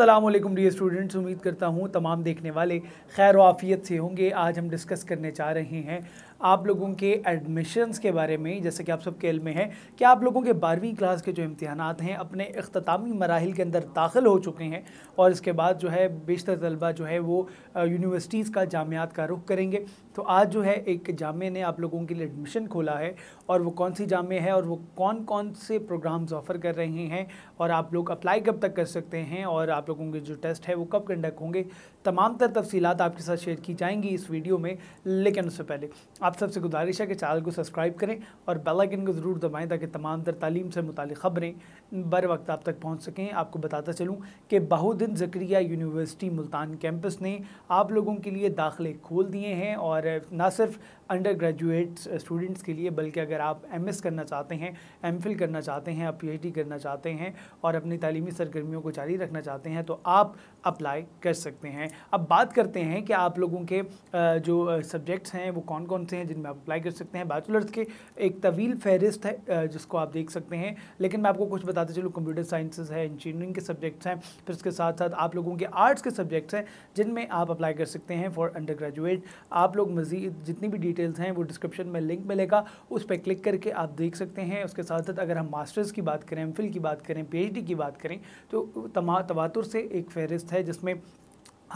Aslam D students उम्मीद करता हूँ तमाम देखने वाले खैर वाफियत से होंगे आज हम डिस्कस करने चाह रहे हैं आप लोगों के एडमिशन्स के बारे में जैसे कि आप सबके इल्म है कि आप लोगों के बारहवीं क्लास के जो इम्तहान हैं अपने अख्तामी मराहल के अंदर दाखिल हो चुके हैं और इसके बाद जो है बेशतर तलबा जो है वो यूनिवर्सिटीज़ का जामियात का रुख करेंगे तो आज जो है एक जामे ने आप लोगों के लिए एडमिशन खोला है और वो कौन सी जामे है और वो कौन कौन से प्रोग्राम्स ऑफ़र कर रहे हैं और आप लोग अप्लाई कब तक कर सकते हैं और आप लोगों के जो टेस्ट है वो कब कंडक्ट होंगे तमाम तर तफसीत आपके साथ शेयर की जाएंगी इस वीडियो में लेकिन उससे पहले आप सबसे गुजारिश है कि चैनल को सब्सक्राइब करें और बेलाइकन को ज़रूर दबाएँ ताकि तमाम तर तालीम से मुतल ख़बरें बर वक्त आप तक पहुँच सकें आपको बताता चलूँ कि बहुदिन जक्रिया यूनिवर्सिटी मुल्तान कैंपस ने आप लोगों के लिए दाखिले खोल दिए हैं और ना सिर्फ अंडर ग्रेजुएट स्टूडेंट्स के लिए बल्कि अगर आप एम करना चाहते हैं एम करना चाहते हैं आप पी करना चाहते हैं और अपनी तलीमी सरगर्मियों को जारी रखना चाहते हैं तो आप अप्लाई कर सकते हैं अब बात करते हैं कि आप लोगों के जो सब्जेक्ट्स हैं वो कौन कौन से हैं जिनमें आप अप्लाई कर सकते हैं बैचलर्स के एक तवील फहरिस्त है जिसको आप देख सकते हैं लेकिन मैं आपको कुछ बताते चलूँ कंप्यूटर साइंसेज है इंजीनियरिंग के सब्जेक्ट्स हैं फिर उसके साथ साथ आप लोगों के आर्ट्स के सब्जेक्ट्स हैं जिनमें आप अप्लाई कर सकते हैं फॉर अंडर ग्रेजुएट आप लोग मज़ीद जितनी भी डिटेल डिटेल्स हैं वो डिस्क्रिप्शन में लिंक मिलेगा उस पर क्लिक करके आप देख सकते हैं उसके साथ साथ अगर हम मास्टर्स की बात करें एम की बात करें पी की बात करें तो तमा तवातुर से एक फहरिस्त है जिसमें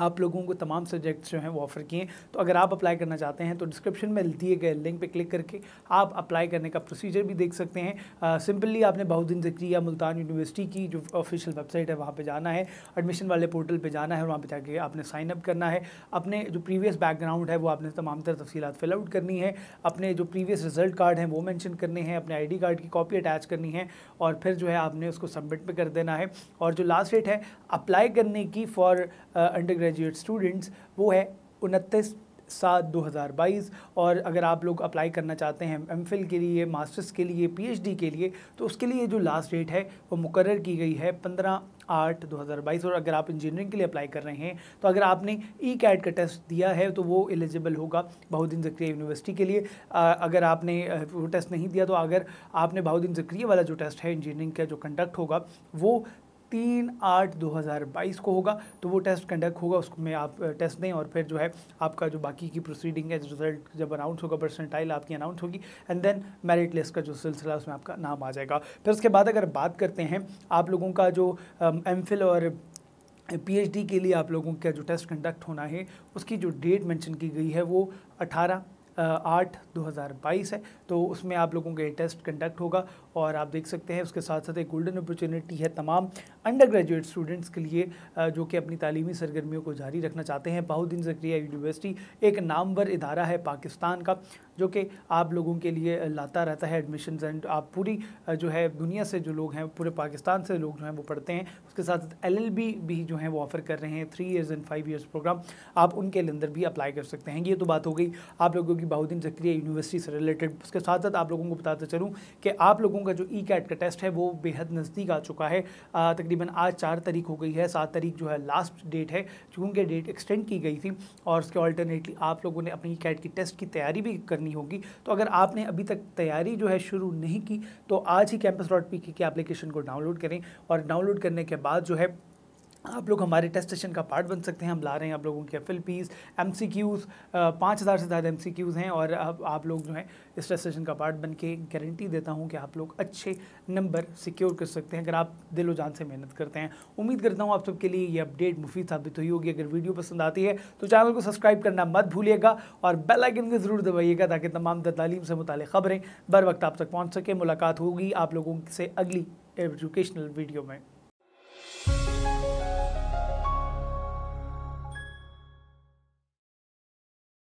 आप लोगों को तमाम सब्जेक्ट्स जो हैं वो ऑफ़र किए हैं तो अगर आप अप्लाई करना चाहते हैं तो डिस्क्रिप्शन में दिए गए लिंक पे क्लिक करके आप अप्लाई करने का प्रोसीजर भी देख सकते हैं सिंपली आपने बहुद्दीन या मुल्तान यूनिवर्सिटी की जो ऑफिशियल वेबसाइट है वहाँ पर जाना है एडमिशन वाले पोर्टल पर जाना है और वहाँ पर जाके आपने साइनअप करना है अपने जो प्रीवियस बैकग्राउंड है वो आपने तमाम तरह तफसीत फिल आउट करनी है अपने जो प्रीवियस रिजल्ट कार्ड हैं वो मैंशन करने हैं अपने आई कार्ड की कॉपी अटैच करनी है और फिर जो है आपने उसको सबमिट पर कर देना है और जो लास्ट डेट है अप्लाई करने की फॉर अंडर ग्रेजुएट स्टूडेंट्स वो है उनतीस सात 2022 और अगर आप लोग अप्लाई करना चाहते हैं एम के लिए मास्टर्स के लिए पीएचडी के लिए तो उसके लिए जो लास्ट डेट है वो मुकर की गई है पंद्रह आठ 2022 और अगर आप इंजीनियरिंग के लिए अप्लाई कर रहे हैं तो अगर आपने ई e कैट का टेस्ट दिया है तो वो एलिजिबल होगा बहुद्दीन जक्रिया यूनिवर्सिटी के लिए अगर आपने वो टेस्ट नहीं दिया तो अगर आपने बहुद्दीन जक्रिया वाला जो टेस्ट है इंजीनियरिंग का जो कंडक्ट होगा वो तीन आठ दो हज़ार बाईस को होगा तो वो टेस्ट कंडक्ट होगा उसमें आप टेस्ट दें और फिर जो है आपका जो बाकी की प्रोसीडिंग है रिजल्ट जब अनाउंस होगा परसेंटाइल आपकी अनाउंस होगी एंड देन मेरिट लिस्ट का जो सिलसिला उसमें आपका नाम आ जाएगा फिर उसके बाद अगर बात करते हैं आप लोगों का जो एम और पी के लिए आप लोगों का जो टेस्ट कंडक्ट होना है उसकी जो डेट मैंशन की गई है वो अठारह आठ दो हज़ार बाईस है तो उसमें आप लोगों का टेस्ट कंडक्ट होगा और आप देख सकते हैं उसके साथ साथ एक गोल्डन अपॉर्चुनिटी है तमाम अंडर ग्रेजुएट स्टूडेंट्स के लिए जो कि अपनी तालीमी सरगर्मियों को जारी रखना चाहते हैं बहुद्दीन जक्रिया यूनिवर्सिटी एक नामवर इदारा है पाकिस्तान का जो कि आप लोगों के लिए लाता रहता है एडमिशन एंड आप पूरी जो है दुनिया से जो लोग हैं पूरे पाकिस्तान से लोग जो हैं वो पढ़ते हैं उसके साथ साथ एल भी जो है वो ऑफ़र कर रहे हैं three years and five years program आप उनके अंदर भी अप्लाई कर सकते हैं ये तो बात हो गई आप लोगों की बहुदीन जक्रिया यूनिवर्सिटी से रिलेटेड उसके साथ साथ आप लोगों को बताते चलूँ कि आप लोगों का जो ई e कैट का टेस्ट है वो बेहद नज़दीक आ चुका है तकरीबन आज चार तारीख हो गई है सात तारीख जो है लास्ट डेट है चूँकि डेट एक्सटेंड की गई थी और उसके ऑल्टरनेटली आप लोगों ने अपनी कैट e की टेस्ट की तैयारी भी करनी करनी होगी तो अगर आपने अभी तक तैयारी जो है शुरू नहीं की तो आज ही कैंपस डॉट पी की एप्लीकेशन को डाउनलोड करें और डाउनलोड करने के बाद जो है आप लोग हमारे टेस्ट सेशन का पार्ट बन सकते हैं हम ला रहे हैं आप लोगों के F L Ps M C Qs पाँच हज़ार से ज़्यादा एम सी क्यूज़ हैं और अब आप लोग जो है इस टेस्ट सेशन का पार्ट बन के गारंटी देता हूँ कि आप लोग अच्छे नंबर सिक्योर कर सकते हैं अगर आप दिलो जान से मेहनत करते हैं उम्मीद करता हूँ आप सबके लिए ये अपडेट मुफीद साबित हुई होगी अगर वीडियो पसंद आती है तो चैनल को सब्सक्राइब करना मत भूलिएगा और बेलाइकन को ज़रूर दबाइएगा ताकि तमाम तालीम से मुतल ख़बरें बर वक्त आप तक पहुँच सकें मुलाकात होगी आप लोगों से अगली एजुकेशनल वीडियो में